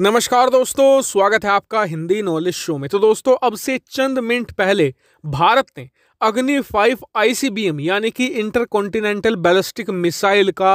नमस्कार दोस्तों स्वागत है आपका हिंदी नॉलेज शो में तो दोस्तों अब से चंद मिनट पहले भारत ने अग्नि फाइव आईसीबीएम यानी कि इंटर कॉन्टिनेंटल बैलिस्टिक मिसाइल का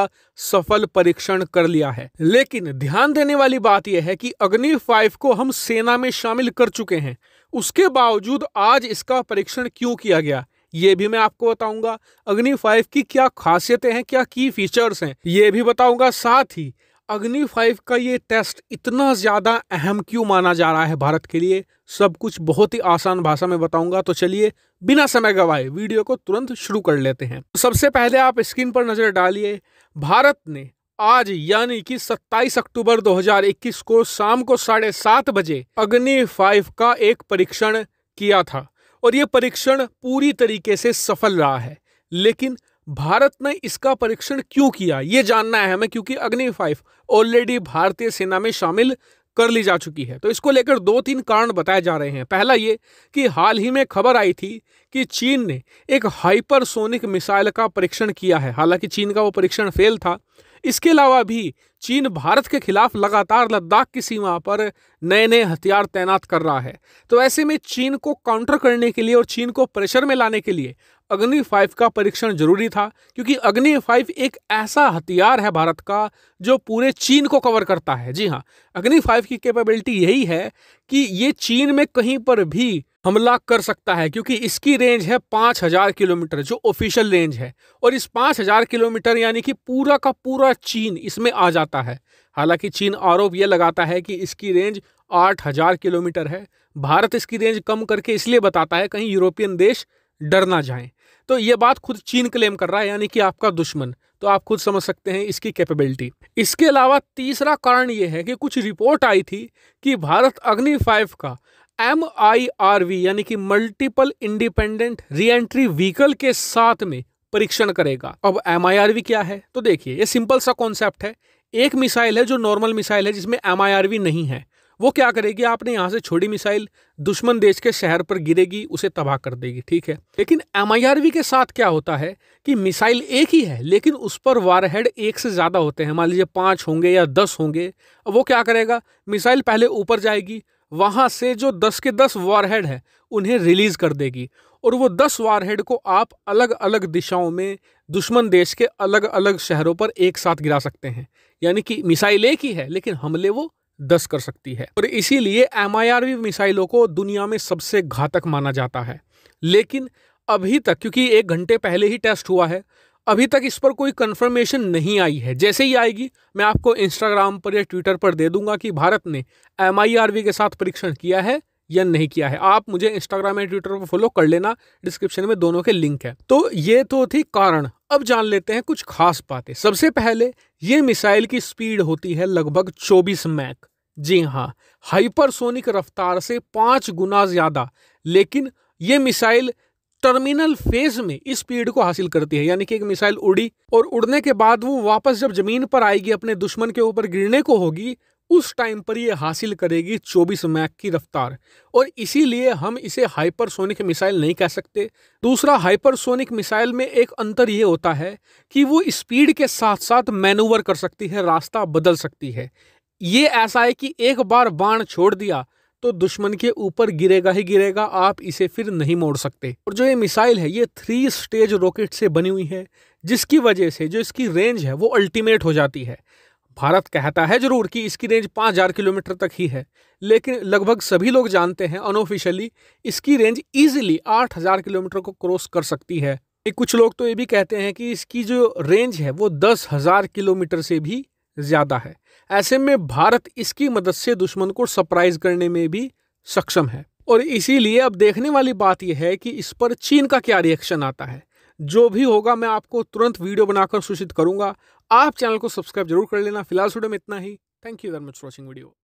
सफल परीक्षण कर लिया है लेकिन ध्यान देने वाली बात यह है कि अग्नि फाइव को हम सेना में शामिल कर चुके हैं उसके बावजूद आज इसका परीक्षण क्यों किया गया ये भी मैं आपको बताऊंगा अग्नि फाइव की क्या खासियतें हैं क्या की फीचर्स हैं ये भी बताऊंगा साथ ही अग्नि फाइव का ये टेस्ट इतना ज़्यादा अहम क्यों माना जा रहा है भारत के लिए सब कुछ बहुत ही आसान भाषा में बताऊंगा तो चलिए बिना समय गवाए वीडियो को तुरंत शुरू कर लेते हैं सबसे पहले आप स्क्रीन पर नज़र डालिए भारत ने आज यानी कि 27 अक्टूबर 2021 को शाम को साढ़े सात बजे अग्नि फाइव का एक परीक्षण किया था और ये परीक्षण पूरी तरीके से सफल रहा है लेकिन भारत ने इसका परीक्षण क्यों किया ये जानना है हमें क्योंकि अग्नि फाइव ऑलरेडी भारतीय सेना में शामिल कर ली जा चुकी है तो इसको लेकर दो तीन कारण बताए जा रहे हैं पहला ये कि हाल ही में खबर आई थी कि चीन ने एक हाइपरसोनिक मिसाइल का परीक्षण किया है हालांकि चीन का वो परीक्षण फेल था इसके अलावा भी चीन भारत के खिलाफ लगातार लद्दाख की सीमा पर नए नए हथियार तैनात कर रहा है तो ऐसे में चीन को काउंटर करने के लिए और चीन को प्रेशर में लाने के लिए अग्नि फाइव का परीक्षण जरूरी था क्योंकि अग्नि फाइव एक ऐसा हथियार है भारत का जो पूरे चीन को कवर करता है जी हाँ अग्नि फाइव की कैपेबिलिटी यही है कि ये चीन में कहीं पर भी हमला कर सकता है क्योंकि इसकी रेंज है पाँच हज़ार किलोमीटर जो ऑफिशियल रेंज है और इस पाँच हज़ार किलोमीटर यानी कि पूरा का पूरा चीन इसमें आ जाता है हालांकि चीन आरोप यह लगाता है कि इसकी रेंज आठ हज़ार किलोमीटर है भारत इसकी रेंज कम करके इसलिए बताता है कहीं यूरोपियन देश डर ना जाएं तो ये बात खुद चीन क्लेम कर रहा है यानी कि आपका दुश्मन तो आप खुद समझ सकते हैं इसकी कैपेबिलिटी इसके अलावा तीसरा कारण ये है कि कुछ रिपोर्ट आई थी कि भारत अग्नि फाइव का एम आई आर वी यानी कि multiple independent reentry vehicle के साथ में परीक्षण करेगा अब एम आई आर वी क्या है तो देखिए ये सिंपल सा कॉन्सेप्ट है एक मिसाइल है जो नॉर्मल मिसाइल है जिसमें एम आई आर वी नहीं है वो क्या करेगी आपने यहाँ से छोड़ी मिसाइल दुश्मन देश के शहर पर गिरेगी उसे तबाह कर देगी ठीक है लेकिन एम के साथ क्या होता है कि मिसाइल एक ही है लेकिन उस पर वारहेड एक से ज़्यादा होते हैं मान लीजिए पाँच होंगे या दस होंगे वो क्या करेगा मिसाइल पहले ऊपर जाएगी वहाँ से जो दस के दस वारहेड है उन्हें रिलीज़ कर देगी और वो दस वारहेड को आप अलग अलग दिशाओं में दुश्मन देश के अलग अलग शहरों पर एक साथ गिरा सकते हैं यानी कि मिसाइल एक ही है लेकिन हमले वो दस कर सकती है और इसीलिए एम मिसाइलों को दुनिया में सबसे घातक माना जाता है लेकिन अभी तक क्योंकि एक घंटे पहले ही टेस्ट हुआ है अभी तक इस पर कोई कंफर्मेशन नहीं आई है जैसे ही आएगी मैं आपको इंस्टाग्राम पर या ट्विटर पर दे दूंगा कि भारत ने एम के साथ परीक्षण किया है या नहीं किया है आप मुझे इंस्टाग्राम या ट्विटर पर फॉलो कर लेना डिस्क्रिप्शन में दोनों के लिंक है तो ये तो थी कारण अब जान लेते हैं कुछ खास बातें सबसे पहले ये मिसाइल की स्पीड होती है लगभग 24 मैक जी हाँ हाइपरसोनिक रफ्तार से पांच गुना ज़्यादा लेकिन ये मिसाइल टर्मिनल फेज में इस स्पीड को हासिल करती है यानी कि एक मिसाइल उड़ी और उड़ने के बाद वो वापस जब जमीन पर आएगी अपने दुश्मन के ऊपर गिरने को होगी उस टाइम पर यह हासिल करेगी 24 मैक की रफ्तार और इसीलिए हम इसे हाइपरसोनिक मिसाइल नहीं कह सकते दूसरा हाइपरसोनिक मिसाइल में एक अंतर ये होता है कि वो स्पीड के साथ साथ मैनूवर कर सकती है रास्ता बदल सकती है ये ऐसा है कि एक बार बाण छोड़ दिया तो दुश्मन के ऊपर गिरेगा ही गिरेगा आप इसे फिर नहीं मोड़ सकते और जो ये मिसाइल है ये थ्री स्टेज रॉकेट से बनी हुई है जिसकी वजह से जो इसकी रेंज है वो अल्टीमेट हो जाती है भारत कहता है जरूर कि इसकी रेंज 5000 किलोमीटर तक ही है लेकिन लगभग सभी लोग जानते हैं अनऑफिशियली इसकी रेंज इजीली 8000 किलोमीटर को क्रॉस कर सकती है कुछ लोग तो ये भी कहते हैं कि इसकी जो रेंज है वो दस हजार किलोमीटर से भी ज्यादा है ऐसे में भारत इसकी मदद से दुश्मन को सरप्राइज करने में भी सक्षम है और इसीलिए अब देखने वाली बात यह है कि इस पर चीन का क्या रिएक्शन आता है जो भी होगा मैं आपको तुरंत वीडियो बनाकर सूचित करूंगा आप चैनल को सब्सक्राइब जरूर कर लेना फिलहाल वीडियो में इतना ही thank you very much watching video